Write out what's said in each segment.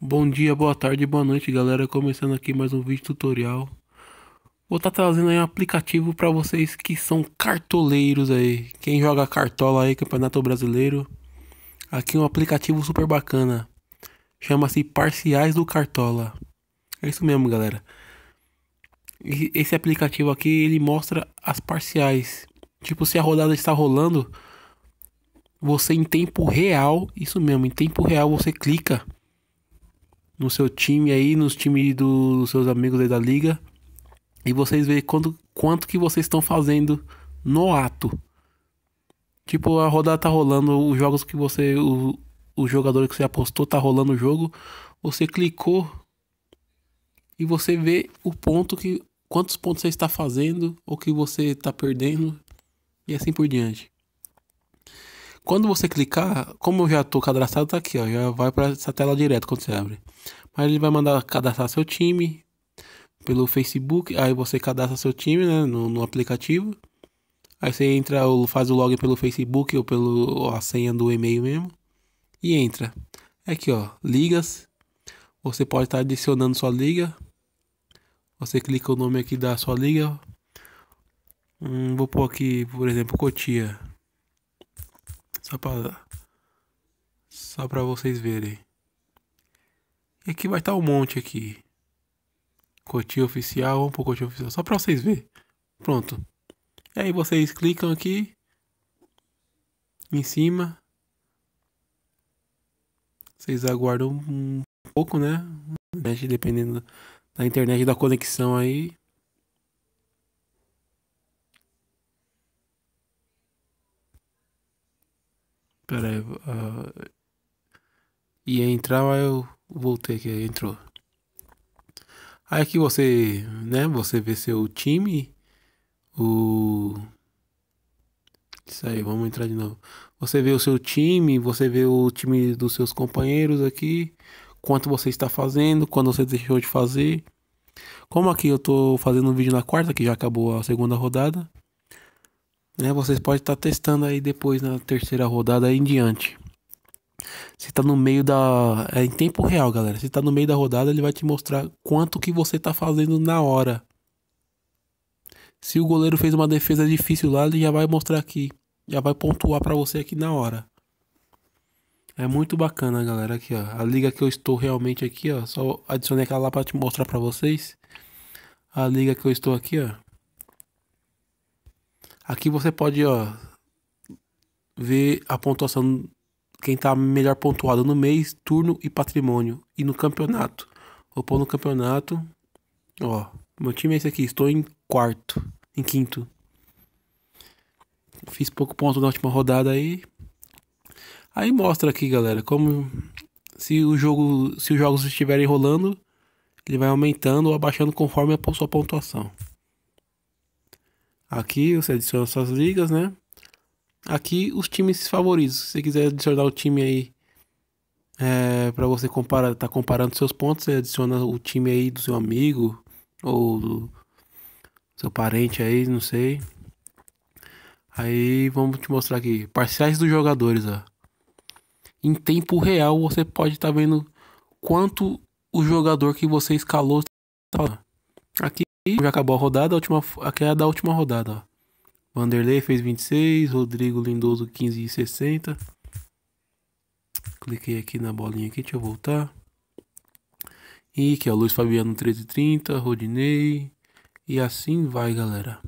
Bom dia, boa tarde, boa noite, galera. Começando aqui mais um vídeo tutorial. Vou estar tá trazendo aí um aplicativo para vocês que são cartoleiros aí. Quem joga cartola aí, Campeonato Brasileiro. Aqui um aplicativo super bacana. Chama-se Parciais do Cartola. É isso mesmo, galera. Esse aplicativo aqui, ele mostra as parciais. Tipo, se a rodada está rolando, você em tempo real, isso mesmo, em tempo real você clica no seu time aí, nos times dos seus amigos aí da liga, e vocês verem quanto, quanto que vocês estão fazendo no ato. Tipo, a rodada tá rolando, os jogos que você. O, o jogador que você apostou tá rolando o jogo. Você clicou e você vê o ponto que. quantos pontos você está fazendo ou que você está perdendo. E assim por diante. Quando você clicar, como eu já estou cadastrado, tá aqui, ó, já vai para essa tela direto quando você abre. Mas ele vai mandar cadastrar seu time pelo Facebook, aí você cadastra seu time né, no, no aplicativo. Aí você entra faz o login pelo Facebook ou pelo ou a senha do e-mail mesmo e entra. É aqui ó, ligas. Você pode estar tá adicionando sua liga. Você clica o nome aqui da sua liga. Hum, vou pôr aqui, por exemplo, Cotia. Só para só para vocês verem. E aqui vai estar tá um monte aqui. Cotinha oficial, vamos pouco cotinha oficial. Só para vocês verem. Pronto. E aí vocês clicam aqui. Em cima. Vocês aguardam um pouco, né? Dependendo da internet da conexão aí. Caralho. Uh, ah, ia entrar, aí eu voltei que entrou. Aí aqui você, né, você vê seu time, o... Isso aí, vamos entrar de novo. Você vê o seu time, você vê o time dos seus companheiros aqui, quanto você está fazendo, quando você deixou de fazer. Como aqui eu tô fazendo um vídeo na quarta, que já acabou a segunda rodada, né? Vocês podem estar testando aí depois na terceira rodada em diante. Se tá no meio da. É em tempo real, galera. Se tá no meio da rodada, ele vai te mostrar quanto que você tá fazendo na hora. Se o goleiro fez uma defesa difícil lá, ele já vai mostrar aqui. Já vai pontuar para você aqui na hora. É muito bacana, galera. Aqui, ó. A liga que eu estou realmente aqui, ó. Só adicionei aquela lá pra te mostrar para vocês. A liga que eu estou aqui, ó. Aqui você pode ó, ver a pontuação, quem está melhor pontuado no mês, turno e patrimônio. E no campeonato. Vou pôr no campeonato. Ó, meu time é esse aqui. Estou em quarto, em quinto. Fiz pouco ponto na última rodada aí. Aí mostra aqui, galera, como se o jogo, se os jogos estiverem rolando, ele vai aumentando ou abaixando conforme a sua pontuação. Aqui você adiciona suas ligas, né? Aqui os times favoritos. Se você quiser adicionar o time aí é, para você comparar, tá comparando seus pontos, você adiciona o time aí do seu amigo ou do seu parente aí, não sei. Aí vamos te mostrar aqui, parciais dos jogadores, ó. Em tempo real você pode estar tá vendo quanto o jogador que você escalou tá aqui e já acabou a rodada, a última, aqui é a da última rodada. Ó. Vanderlei fez 26, Rodrigo Lindoso 15 e 60. Cliquei aqui na bolinha aqui, deixa eu voltar. E aqui, ó, Luiz Fabiano 13,30, Rodinei. E assim vai, galera.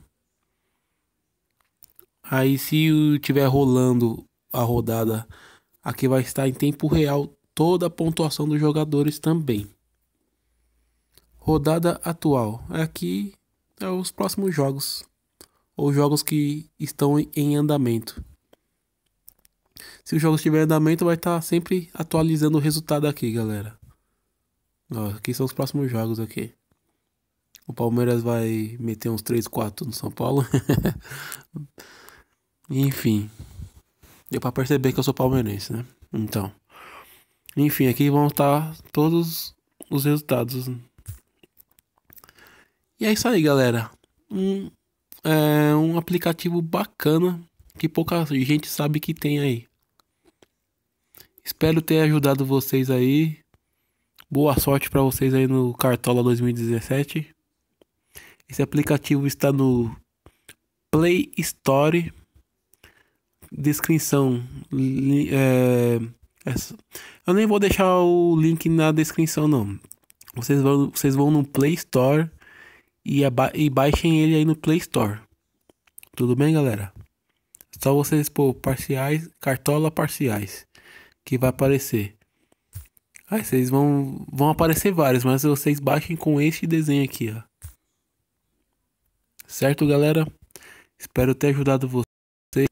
Aí se tiver rolando a rodada, aqui vai estar em tempo real toda a pontuação dos jogadores também. Rodada atual. Aqui é os próximos jogos. Ou jogos que estão em andamento. Se os jogos estiverem em andamento, vai estar tá sempre atualizando o resultado aqui, galera. Ó, aqui são os próximos jogos aqui. O Palmeiras vai meter uns 3, 4 no São Paulo. Enfim. Deu pra perceber que eu sou palmeirense, né? Então. Enfim, aqui vão estar tá todos os resultados e é isso aí, galera. Um, é, um aplicativo bacana que pouca gente sabe que tem aí. Espero ter ajudado vocês aí. Boa sorte para vocês aí no Cartola 2017. Esse aplicativo está no Play Store. Descrição. É, é eu nem vou deixar o link na descrição, não. Vocês vão, vocês vão no Play Store e, é e baixem ele aí no Play Store. Tudo bem, galera? Só vocês pôr parciais, cartola parciais, que vai aparecer. Aí vocês vão, vão aparecer vários, mas vocês baixem com este desenho aqui, ó. Certo, galera? Espero ter ajudado vocês.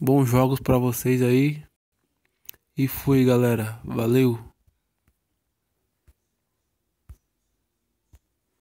Bons jogos para vocês aí. E fui, galera. Valeu.